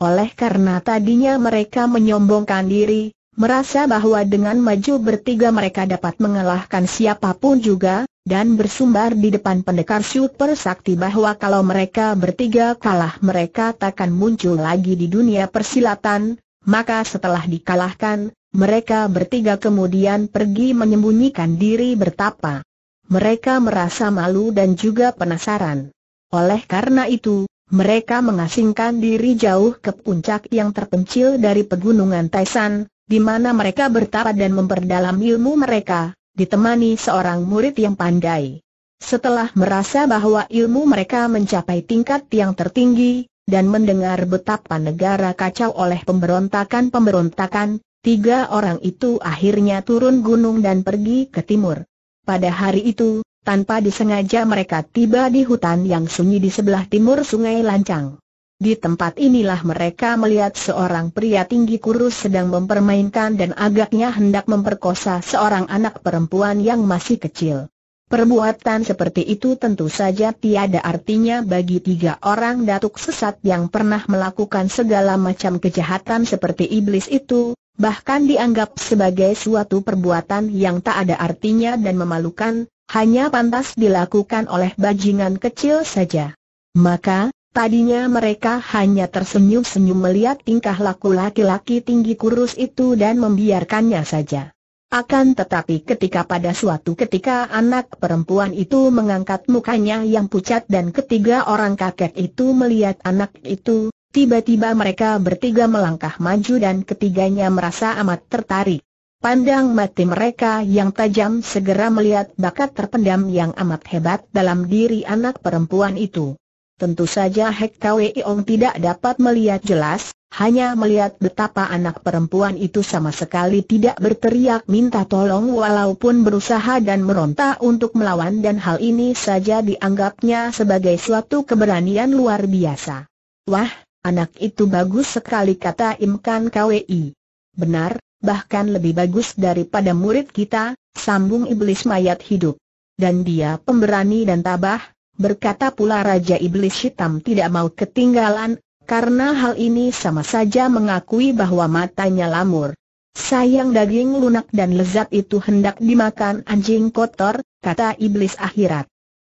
Oleh karena tadinya mereka menyombongkan diri, merasa bahwa dengan maju bertiga mereka dapat mengalahkan siapapun juga, dan bersumbar di depan pendekar super sakti bahwa kalau mereka bertiga kalah mereka takkan muncul lagi di dunia persilatan, maka setelah dikalahkan, mereka bertiga kemudian pergi menyembunyikan diri bertapa. Mereka merasa malu dan juga penasaran. Oleh karena itu, mereka mengasingkan diri jauh ke puncak yang terpencil dari pegunungan Taisan, di mana mereka bertapa dan memperdalam ilmu mereka, ditemani seorang murid yang pandai. Setelah merasa bahwa ilmu mereka mencapai tingkat yang tertinggi, dan mendengar betapa negara kacau oleh pemberontakan-pemberontakan, Tiga orang itu akhirnya turun gunung dan pergi ke timur. Pada hari itu, tanpa disengaja mereka tiba di hutan yang sunyi di sebelah timur sungai Lancang. Di tempat inilah mereka melihat seorang pria tinggi kurus sedang mempermainkan dan agaknya hendak memperkosa seorang anak perempuan yang masih kecil. Perbuatan seperti itu tentu saja tiada artinya bagi tiga orang datuk sesat yang pernah melakukan segala macam kejahatan seperti iblis itu, bahkan dianggap sebagai suatu perbuatan yang tak ada artinya dan memalukan, hanya pantas dilakukan oleh bajingan kecil saja. Maka, tadinya mereka hanya tersenyum-senyum melihat tingkah laku laki-laki tinggi kurus itu dan membiarkannya saja. Akan tetapi ketika pada suatu ketika anak perempuan itu mengangkat mukanya yang pucat dan ketiga orang kakek itu melihat anak itu, Tiba-tiba mereka bertiga melangkah maju dan ketiganya merasa amat tertarik. Pandang mati mereka yang tajam segera melihat bakat terpendam yang amat hebat dalam diri anak perempuan itu. Tentu saja Hek Kwei Ong tidak dapat melihat jelas, hanya melihat betapa anak perempuan itu sama sekali tidak berteriak minta tolong walaupun berusaha dan meronta untuk melawan dan hal ini saja dianggapnya sebagai suatu keberanian luar biasa. Wah, Anak itu bagus sekali kata Imkan KWI. Benar, bahkan lebih bagus daripada murid kita, sambung iblis mayat hidup. Dan dia pemberani dan tabah, berkata pula Raja Iblis Hitam tidak mau ketinggalan, karena hal ini sama saja mengakui bahwa matanya lamur. Sayang daging lunak dan lezat itu hendak dimakan anjing kotor, kata Iblis Akhirat.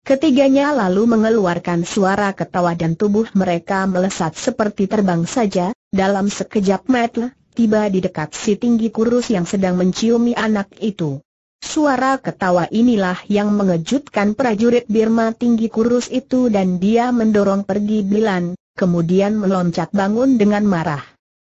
Ketiganya lalu mengeluarkan suara ketawa dan tubuh mereka melesat seperti terbang saja, dalam sekejap mata, tiba di dekat si tinggi kurus yang sedang menciumi anak itu. Suara ketawa inilah yang mengejutkan prajurit Birma tinggi kurus itu dan dia mendorong pergi Bilan, kemudian meloncat bangun dengan marah.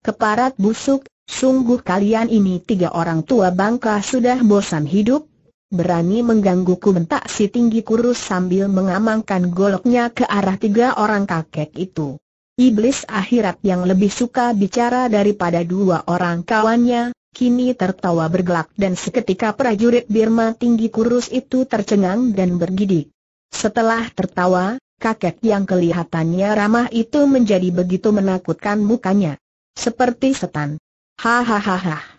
Keparat busuk, sungguh kalian ini tiga orang tua bangka sudah bosan hidup, berani menggangguku bentak si tinggi kurus sambil mengamankan goloknya ke arah tiga orang kakek itu. Iblis akhirat yang lebih suka bicara daripada dua orang kawannya, kini tertawa bergelak dan seketika prajurit Birma tinggi kurus itu tercengang dan bergidik. Setelah tertawa, kakek yang kelihatannya ramah itu menjadi begitu menakutkan mukanya. Seperti setan. Hahaha.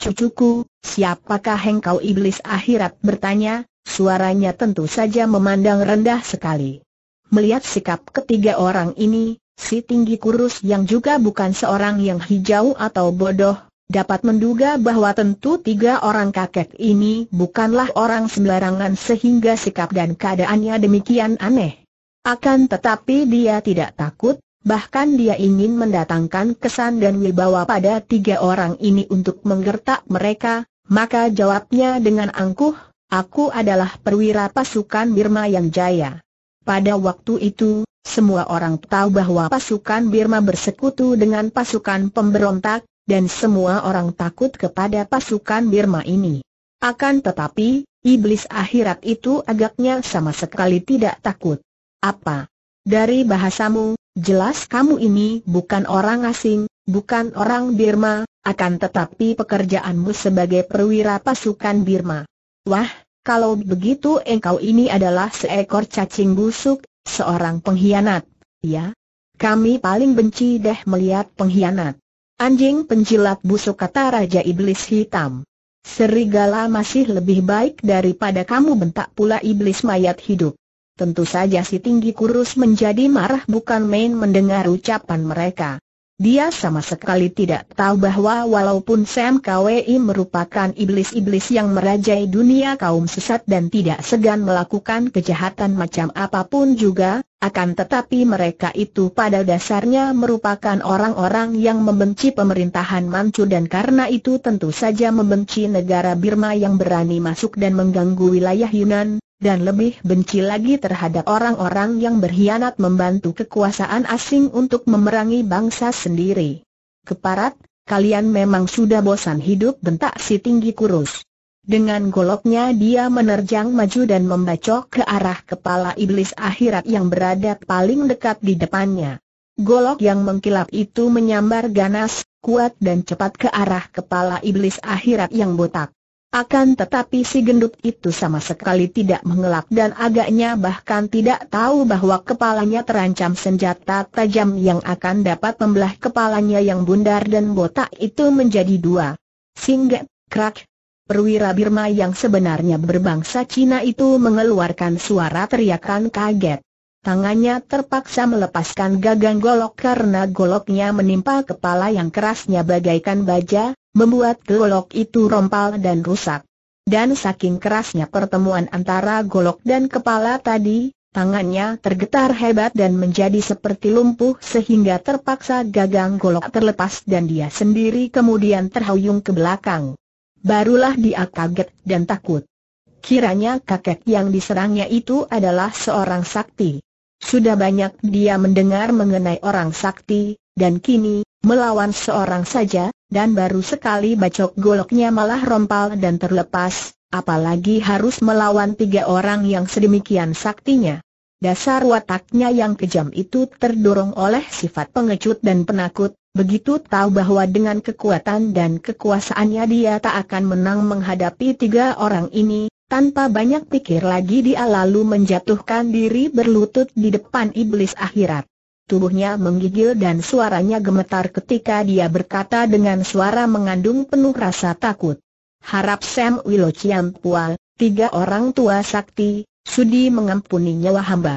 Cucuku, siapakah engkau iblis akhirat bertanya, suaranya tentu saja memandang rendah sekali. Melihat sikap ketiga orang ini, si tinggi kurus yang juga bukan seorang yang hijau atau bodoh, dapat menduga bahwa tentu tiga orang kakek ini bukanlah orang sembarangan sehingga sikap dan keadaannya demikian aneh. Akan tetapi dia tidak takut, Bahkan dia ingin mendatangkan kesan dan wibawa pada tiga orang ini untuk menggertak mereka, maka jawabnya dengan angkuh, aku adalah perwira pasukan Birma yang jaya. Pada waktu itu, semua orang tahu bahwa pasukan Birma bersekutu dengan pasukan pemberontak, dan semua orang takut kepada pasukan Birma ini. Akan tetapi, iblis akhirat itu agaknya sama sekali tidak takut. Apa? Dari bahasamu, Jelas kamu ini bukan orang asing, bukan orang Birma, akan tetapi pekerjaanmu sebagai perwira pasukan Birma. Wah, kalau begitu engkau ini adalah seekor cacing busuk, seorang pengkhianat, ya? Kami paling benci deh melihat pengkhianat. Anjing penjilat busuk kata Raja Iblis Hitam. Serigala masih lebih baik daripada kamu bentak pula iblis mayat hidup. Tentu saja si tinggi kurus menjadi marah bukan main mendengar ucapan mereka. Dia sama sekali tidak tahu bahwa walaupun Sam Kwi merupakan iblis-iblis yang merajai dunia kaum sesat dan tidak segan melakukan kejahatan macam apapun juga, akan tetapi mereka itu pada dasarnya merupakan orang-orang yang membenci pemerintahan Manchu dan karena itu tentu saja membenci negara Birma yang berani masuk dan mengganggu wilayah Yunan, dan lebih benci lagi terhadap orang-orang yang berkhianat membantu kekuasaan asing untuk memerangi bangsa sendiri. Keparat, kalian memang sudah bosan hidup bentak si tinggi kurus. Dengan goloknya dia menerjang maju dan membacok ke arah kepala iblis akhirat yang berada paling dekat di depannya. Golok yang mengkilap itu menyambar ganas, kuat dan cepat ke arah kepala iblis akhirat yang botak. Akan tetapi si gendut itu sama sekali tidak mengelak dan agaknya bahkan tidak tahu bahwa kepalanya terancam senjata tajam yang akan dapat membelah kepalanya yang bundar dan botak itu menjadi dua. Singgah, krak, Perwira Birma yang sebenarnya berbangsa Cina itu mengeluarkan suara teriakan kaget. Tangannya terpaksa melepaskan gagang golok karena goloknya menimpa kepala yang kerasnya bagaikan baja, membuat golok itu rompal dan rusak. Dan saking kerasnya pertemuan antara golok dan kepala tadi, tangannya tergetar hebat dan menjadi seperti lumpuh sehingga terpaksa gagang golok terlepas dan dia sendiri kemudian terhuyung ke belakang barulah dia kaget dan takut. Kiranya kakek yang diserangnya itu adalah seorang sakti. Sudah banyak dia mendengar mengenai orang sakti, dan kini, melawan seorang saja, dan baru sekali bacok goloknya malah rompal dan terlepas, apalagi harus melawan tiga orang yang sedemikian saktinya. Dasar wataknya yang kejam itu terdorong oleh sifat pengecut dan penakut, Begitu tahu bahwa dengan kekuatan dan kekuasaannya dia tak akan menang menghadapi tiga orang ini, tanpa banyak pikir lagi dia lalu menjatuhkan diri berlutut di depan iblis akhirat. Tubuhnya menggigil dan suaranya gemetar ketika dia berkata dengan suara mengandung penuh rasa takut. Harap Sam Wilo Ciampual, tiga orang tua sakti, sudi mengampuni nyawa hamba.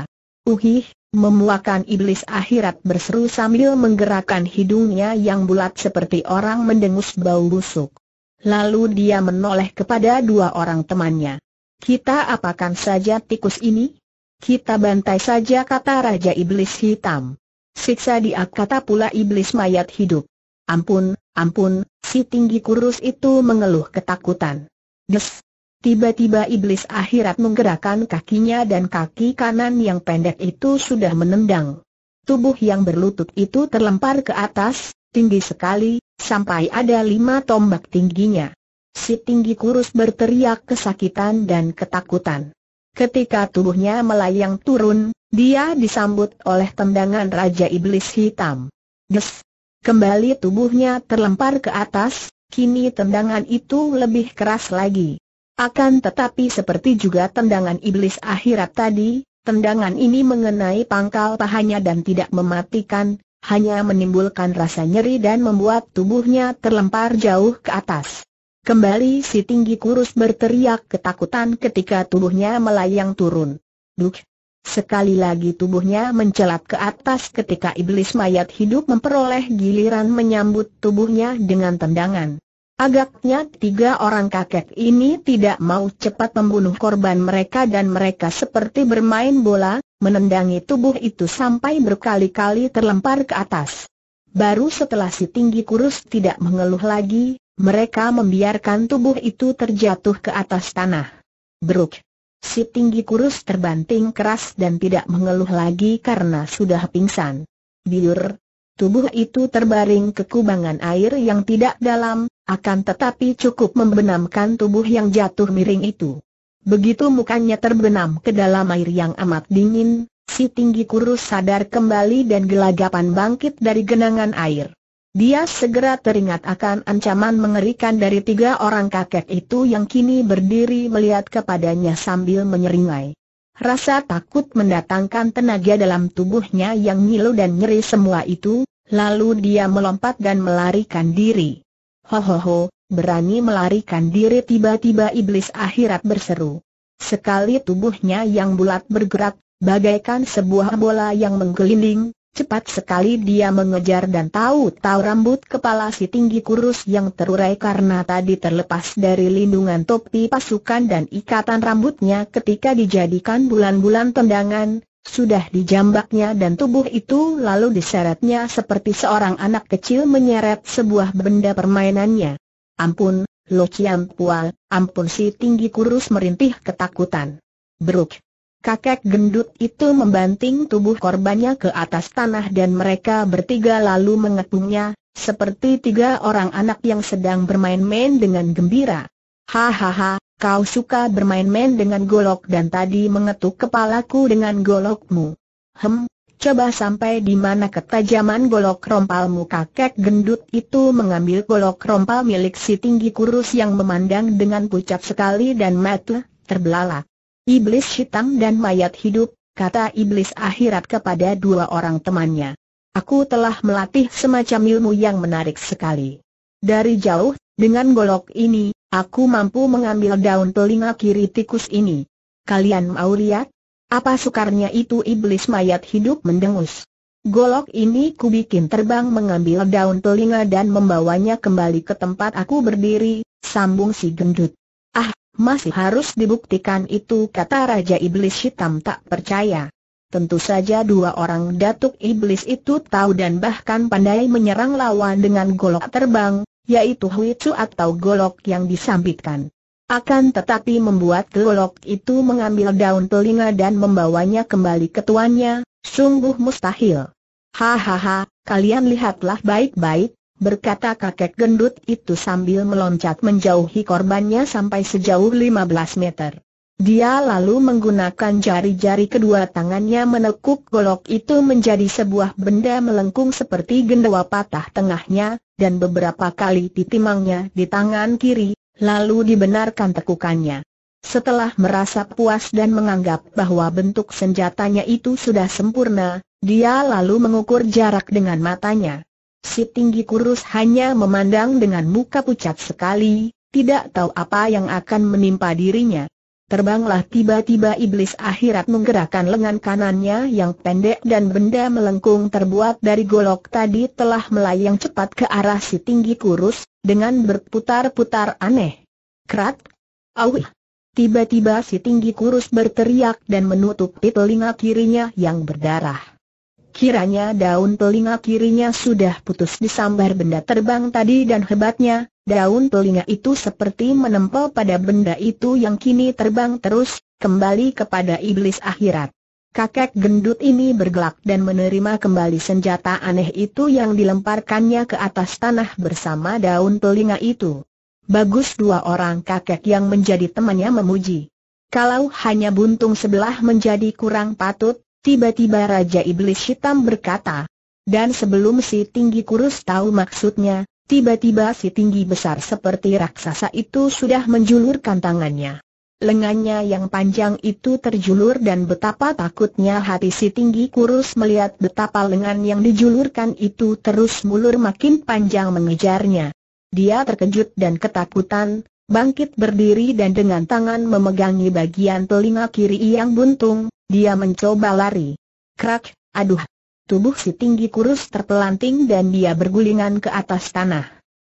Uhih, Memuakan iblis akhirat berseru sambil menggerakkan hidungnya yang bulat seperti orang mendengus bau busuk. Lalu dia menoleh kepada dua orang temannya. Kita apakan saja tikus ini? Kita bantai saja kata Raja Iblis Hitam. Siksa dia kata pula iblis mayat hidup. Ampun, ampun, si tinggi kurus itu mengeluh ketakutan. Des, Tiba-tiba iblis akhirat menggerakkan kakinya dan kaki kanan yang pendek itu sudah menendang. Tubuh yang berlutut itu terlempar ke atas, tinggi sekali, sampai ada lima tombak tingginya. Si tinggi kurus berteriak kesakitan dan ketakutan. Ketika tubuhnya melayang turun, dia disambut oleh tendangan Raja Iblis Hitam. Des! Kembali tubuhnya terlempar ke atas, kini tendangan itu lebih keras lagi. Akan tetapi seperti juga tendangan iblis akhirat tadi, tendangan ini mengenai pangkal pahanya dan tidak mematikan, hanya menimbulkan rasa nyeri dan membuat tubuhnya terlempar jauh ke atas. Kembali si tinggi kurus berteriak ketakutan ketika tubuhnya melayang turun. Duk! Sekali lagi tubuhnya mencelat ke atas ketika iblis mayat hidup memperoleh giliran menyambut tubuhnya dengan tendangan. Agaknya tiga orang kakek ini tidak mau cepat membunuh korban mereka dan mereka seperti bermain bola, menendangi tubuh itu sampai berkali-kali terlempar ke atas. Baru setelah si tinggi kurus tidak mengeluh lagi, mereka membiarkan tubuh itu terjatuh ke atas tanah. Bruk. Si tinggi kurus terbanting keras dan tidak mengeluh lagi karena sudah pingsan. Biur. Tubuh itu terbaring ke kubangan air yang tidak dalam, akan tetapi cukup membenamkan tubuh yang jatuh miring itu. Begitu mukanya terbenam ke dalam air yang amat dingin, si tinggi kurus sadar kembali dan gelagapan bangkit dari genangan air. Dia segera teringat akan ancaman mengerikan dari tiga orang kakek itu yang kini berdiri melihat kepadanya sambil menyeringai. Rasa takut mendatangkan tenaga dalam tubuhnya yang ngilu dan nyeri semua itu, lalu dia melompat dan melarikan diri. Ho ho ho, berani melarikan diri tiba-tiba iblis akhirat berseru. Sekali tubuhnya yang bulat bergerak, bagaikan sebuah bola yang menggelinding, cepat sekali dia mengejar dan tahu-tahu rambut kepala si tinggi kurus yang terurai karena tadi terlepas dari lindungan topi pasukan dan ikatan rambutnya ketika dijadikan bulan-bulan tendangan, sudah dijambaknya dan tubuh itu lalu diseretnya seperti seorang anak kecil menyeret sebuah benda permainannya. Ampun, Lo Chiam Pual, ampun si tinggi kurus merintih ketakutan. Beruk. Kakek gendut itu membanting tubuh korbannya ke atas tanah dan mereka bertiga lalu mengepungnya, seperti tiga orang anak yang sedang bermain-main dengan gembira. Hahaha, Kau suka bermain-main dengan golok dan tadi mengetuk kepalaku dengan golokmu. Hem, coba sampai di mana ketajaman golok rompalmu kakek gendut itu mengambil golok rompal milik si tinggi kurus yang memandang dengan pucat sekali dan mata terbelalak. Iblis hitam dan mayat hidup, kata iblis akhirat kepada dua orang temannya. Aku telah melatih semacam ilmu yang menarik sekali. Dari jauh dengan golok ini, aku mampu mengambil daun telinga kiri tikus ini. Kalian mau lihat? Apa sukarnya itu iblis mayat hidup mendengus? Golok ini kubikin terbang mengambil daun telinga dan membawanya kembali ke tempat aku berdiri, sambung si gendut. Ah, masih harus dibuktikan itu kata Raja Iblis Hitam tak percaya. Tentu saja dua orang datuk iblis itu tahu dan bahkan pandai menyerang lawan dengan golok terbang, yaitu Chu atau golok yang disambitkan. Akan tetapi membuat golok itu mengambil daun telinga dan membawanya kembali ke tuannya, sungguh mustahil. Hahaha, kalian lihatlah baik-baik, berkata kakek gendut itu sambil meloncat menjauhi korbannya sampai sejauh 15 meter. Dia lalu menggunakan jari-jari kedua tangannya menekuk golok itu menjadi sebuah benda melengkung seperti gendawa patah tengahnya, dan beberapa kali ditimangnya di tangan kiri, lalu dibenarkan tekukannya. Setelah merasa puas dan menganggap bahwa bentuk senjatanya itu sudah sempurna, dia lalu mengukur jarak dengan matanya. Si tinggi kurus hanya memandang dengan muka pucat sekali, tidak tahu apa yang akan menimpa dirinya. Terbanglah tiba-tiba iblis akhirat menggerakkan lengan kanannya yang pendek dan benda melengkung terbuat dari golok tadi telah melayang cepat ke arah si tinggi kurus, dengan berputar-putar aneh. Krat! Awih! Tiba-tiba si tinggi kurus berteriak dan menutupi telinga kirinya yang berdarah. Kiranya daun telinga kirinya sudah putus disambar benda terbang tadi dan hebatnya, Daun telinga itu seperti menempel pada benda itu yang kini terbang terus, kembali kepada iblis akhirat. Kakek gendut ini bergelak dan menerima kembali senjata aneh itu yang dilemparkannya ke atas tanah bersama daun telinga itu. Bagus dua orang kakek yang menjadi temannya memuji. Kalau hanya buntung sebelah menjadi kurang patut, tiba-tiba Raja Iblis Hitam berkata. Dan sebelum si tinggi kurus tahu maksudnya, Tiba-tiba si tinggi besar seperti raksasa itu sudah menjulurkan tangannya. Lengannya yang panjang itu terjulur dan betapa takutnya hati si tinggi kurus melihat betapa lengan yang dijulurkan itu terus mulur makin panjang mengejarnya. Dia terkejut dan ketakutan, bangkit berdiri dan dengan tangan memegangi bagian telinga kiri yang buntung, dia mencoba lari. Krak, aduh, Tubuh si tinggi kurus terpelanting dan dia bergulingan ke atas tanah.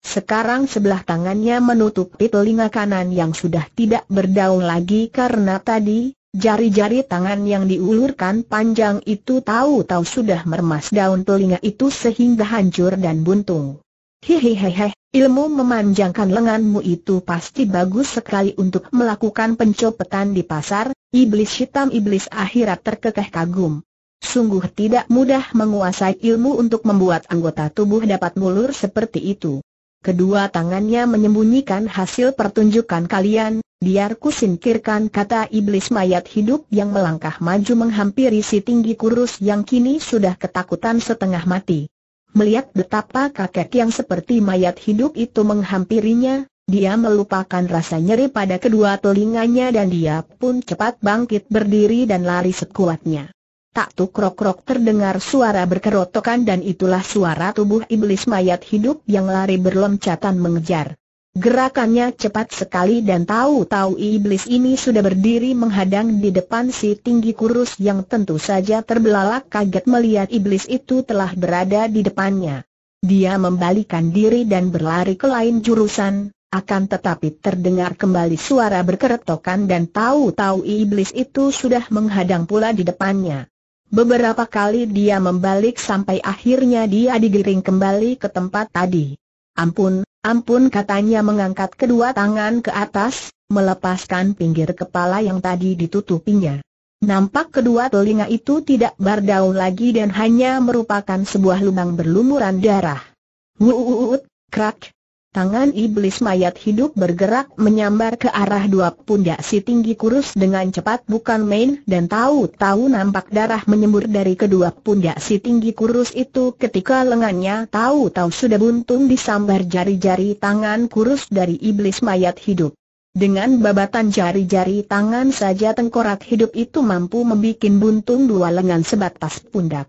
Sekarang sebelah tangannya menutupi telinga kanan yang sudah tidak berdaun lagi karena tadi, jari-jari tangan yang diulurkan panjang itu tahu-tahu sudah meremas daun telinga itu sehingga hancur dan buntung. Hehehehe, ilmu memanjangkan lenganmu itu pasti bagus sekali untuk melakukan pencopetan di pasar, iblis hitam iblis akhirat terkekeh kagum. Sungguh tidak mudah menguasai ilmu untuk membuat anggota tubuh dapat mulur seperti itu. Kedua tangannya menyembunyikan hasil pertunjukan kalian, biar singkirkan kata iblis mayat hidup yang melangkah maju menghampiri si tinggi kurus yang kini sudah ketakutan setengah mati. Melihat betapa kakek yang seperti mayat hidup itu menghampirinya, dia melupakan rasa nyeri pada kedua telinganya dan dia pun cepat bangkit berdiri dan lari sekuatnya. Tak tu krok terdengar suara berkerotokan dan itulah suara tubuh iblis mayat hidup yang lari berloncatan mengejar. Gerakannya cepat sekali dan tahu-tahu iblis ini sudah berdiri menghadang di depan si tinggi kurus yang tentu saja terbelalak kaget melihat iblis itu telah berada di depannya. Dia membalikan diri dan berlari ke lain jurusan, akan tetapi terdengar kembali suara berkeretokan dan tahu-tahu iblis itu sudah menghadang pula di depannya. Beberapa kali dia membalik sampai akhirnya dia digiring kembali ke tempat tadi. Ampun, ampun katanya mengangkat kedua tangan ke atas, melepaskan pinggir kepala yang tadi ditutupinya. Nampak kedua telinga itu tidak berdaun lagi dan hanya merupakan sebuah lubang berlumuran darah. Wuuut, krak, Tangan iblis mayat hidup bergerak menyambar ke arah dua pundak si tinggi kurus dengan cepat bukan main dan tahu-tahu nampak darah menyembur dari kedua pundak si tinggi kurus itu ketika lengannya tahu-tahu sudah buntung disambar jari-jari tangan kurus dari iblis mayat hidup. Dengan babatan jari-jari tangan saja tengkorak hidup itu mampu membuat buntung dua lengan sebatas pundak.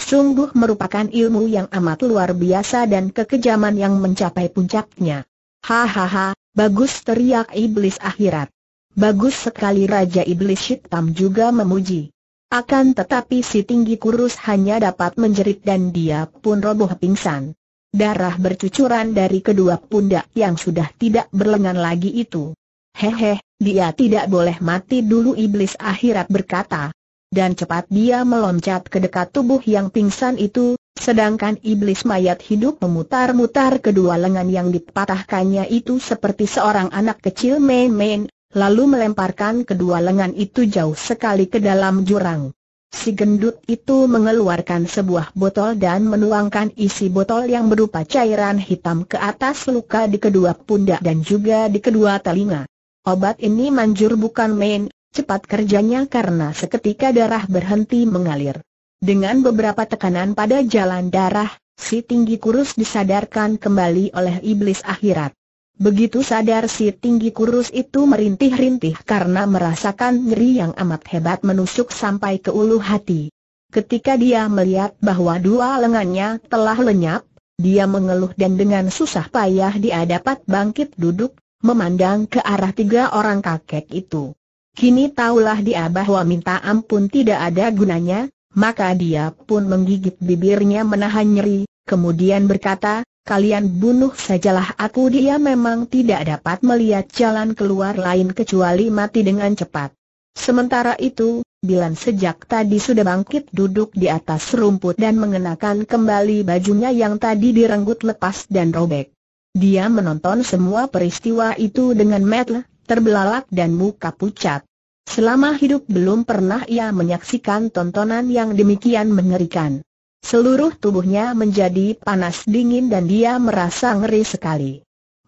Sungguh merupakan ilmu yang amat luar biasa dan kekejaman yang mencapai puncaknya. Hahaha, bagus teriak iblis akhirat. Bagus sekali Raja Iblis Hitam juga memuji. Akan tetapi si tinggi kurus hanya dapat menjerit dan dia pun roboh pingsan. Darah bercucuran dari kedua pundak yang sudah tidak berlengan lagi itu. Hehe, dia tidak boleh mati dulu iblis akhirat berkata dan cepat dia meloncat ke dekat tubuh yang pingsan itu, sedangkan iblis mayat hidup memutar-mutar kedua lengan yang dipatahkannya itu seperti seorang anak kecil main-main, lalu melemparkan kedua lengan itu jauh sekali ke dalam jurang. Si gendut itu mengeluarkan sebuah botol dan menuangkan isi botol yang berupa cairan hitam ke atas luka di kedua pundak dan juga di kedua telinga. Obat ini manjur bukan main, Cepat kerjanya karena seketika darah berhenti mengalir. Dengan beberapa tekanan pada jalan darah, si tinggi kurus disadarkan kembali oleh iblis akhirat. Begitu sadar si tinggi kurus itu merintih-rintih karena merasakan nyeri yang amat hebat menusuk sampai ke ulu hati. Ketika dia melihat bahwa dua lengannya telah lenyap, dia mengeluh dan dengan susah payah dia dapat bangkit duduk, memandang ke arah tiga orang kakek itu. Kini taulah dia bahwa minta ampun tidak ada gunanya, maka dia pun menggigit bibirnya menahan nyeri, kemudian berkata, kalian bunuh sajalah aku dia memang tidak dapat melihat jalan keluar lain kecuali mati dengan cepat. Sementara itu, Bilan sejak tadi sudah bangkit duduk di atas rumput dan mengenakan kembali bajunya yang tadi direnggut lepas dan robek. Dia menonton semua peristiwa itu dengan metel, terbelalak dan muka pucat. Selama hidup belum pernah ia menyaksikan tontonan yang demikian mengerikan. Seluruh tubuhnya menjadi panas dingin dan dia merasa ngeri sekali.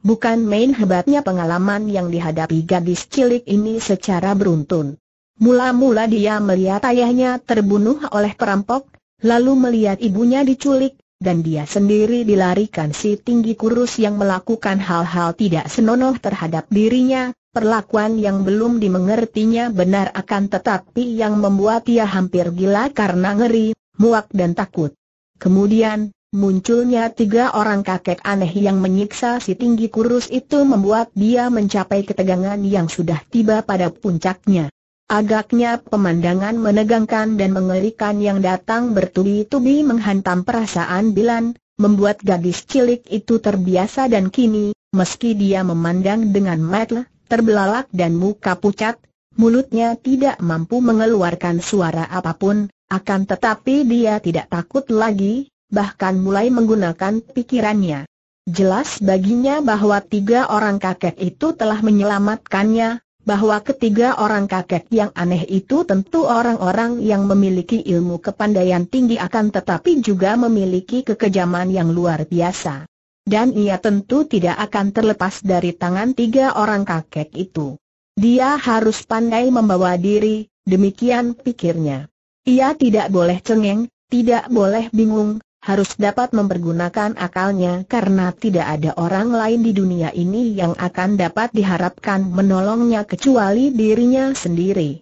Bukan main hebatnya pengalaman yang dihadapi gadis cilik ini secara beruntun. Mula-mula dia melihat ayahnya terbunuh oleh perampok, lalu melihat ibunya diculik, dan dia sendiri dilarikan si tinggi kurus yang melakukan hal-hal tidak senonoh terhadap dirinya, Perlakuan yang belum dimengertinya benar akan tetapi yang membuat ia hampir gila karena ngeri, muak dan takut. Kemudian, munculnya tiga orang kakek aneh yang menyiksa si tinggi kurus itu membuat dia mencapai ketegangan yang sudah tiba pada puncaknya. Agaknya pemandangan menegangkan dan mengerikan yang datang bertubi-tubi menghantam perasaan Bilan, membuat gadis cilik itu terbiasa dan kini, meski dia memandang dengan matlah, terbelalak dan muka pucat, mulutnya tidak mampu mengeluarkan suara apapun, akan tetapi dia tidak takut lagi, bahkan mulai menggunakan pikirannya. Jelas baginya bahwa tiga orang kakek itu telah menyelamatkannya, bahwa ketiga orang kakek yang aneh itu tentu orang-orang yang memiliki ilmu kepandaian tinggi akan tetapi juga memiliki kekejaman yang luar biasa dan ia tentu tidak akan terlepas dari tangan tiga orang kakek itu. Dia harus pandai membawa diri, demikian pikirnya. Ia tidak boleh cengeng, tidak boleh bingung, harus dapat mempergunakan akalnya karena tidak ada orang lain di dunia ini yang akan dapat diharapkan menolongnya kecuali dirinya sendiri.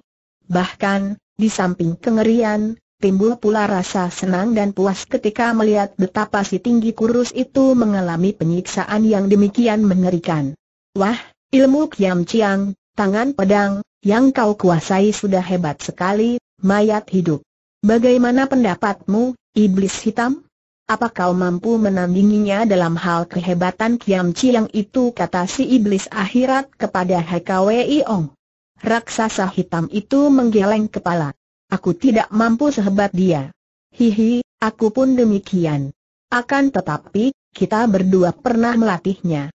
Bahkan, di samping kengerian, timbul pula rasa senang dan puas ketika melihat betapa si tinggi kurus itu mengalami penyiksaan yang demikian mengerikan. Wah, ilmu Kiam ciang, tangan pedang, yang kau kuasai sudah hebat sekali, mayat hidup. Bagaimana pendapatmu, iblis hitam? Apa kau mampu menandinginya dalam hal kehebatan Kiam ciang itu kata si iblis akhirat kepada HKWI Ong. Raksasa hitam itu menggeleng kepala. Aku tidak mampu sehebat dia. Hihi, aku pun demikian. Akan tetapi, kita berdua pernah melatihnya.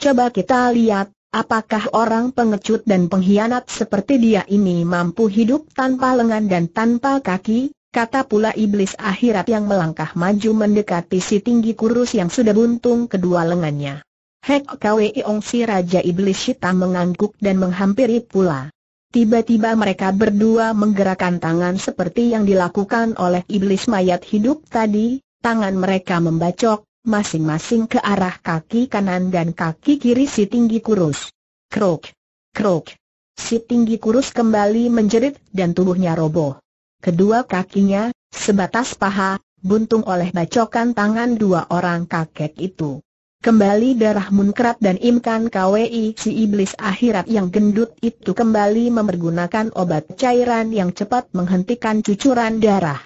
Coba kita lihat, apakah orang pengecut dan pengkhianat seperti dia ini mampu hidup tanpa lengan dan tanpa kaki, Kata pula iblis akhirat yang melangkah maju mendekati si tinggi kurus yang sudah buntung kedua lengannya. Hek Kwei Ong si Raja Iblis Hitam mengangguk dan menghampiri pula. Tiba-tiba mereka berdua menggerakkan tangan seperti yang dilakukan oleh iblis mayat hidup tadi, tangan mereka membacok, masing-masing ke arah kaki kanan dan kaki kiri si tinggi kurus. Krok, krok. Si tinggi kurus kembali menjerit dan tubuhnya roboh. Kedua kakinya, sebatas paha, buntung oleh bacokan tangan dua orang kakek itu. Kembali darah munkrat dan imkan KWI si iblis akhirat yang gendut itu kembali memergunakan obat cairan yang cepat menghentikan cucuran darah.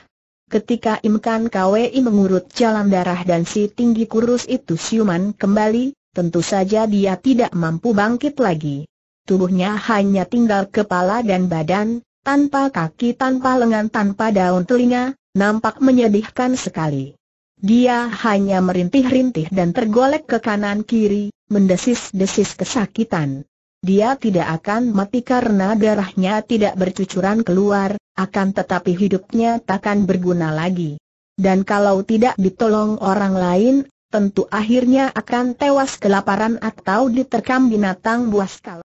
Ketika imkan KWI mengurut jalan darah dan si tinggi kurus itu siuman kembali, tentu saja dia tidak mampu bangkit lagi. Tubuhnya hanya tinggal kepala dan badan, tanpa kaki tanpa lengan tanpa daun telinga, nampak menyedihkan sekali. Dia hanya merintih-rintih dan tergolek ke kanan-kiri, mendesis-desis kesakitan. Dia tidak akan mati karena darahnya tidak bercucuran keluar, akan tetapi hidupnya takkan berguna lagi. Dan kalau tidak ditolong orang lain, tentu akhirnya akan tewas kelaparan atau diterkam binatang buas kalau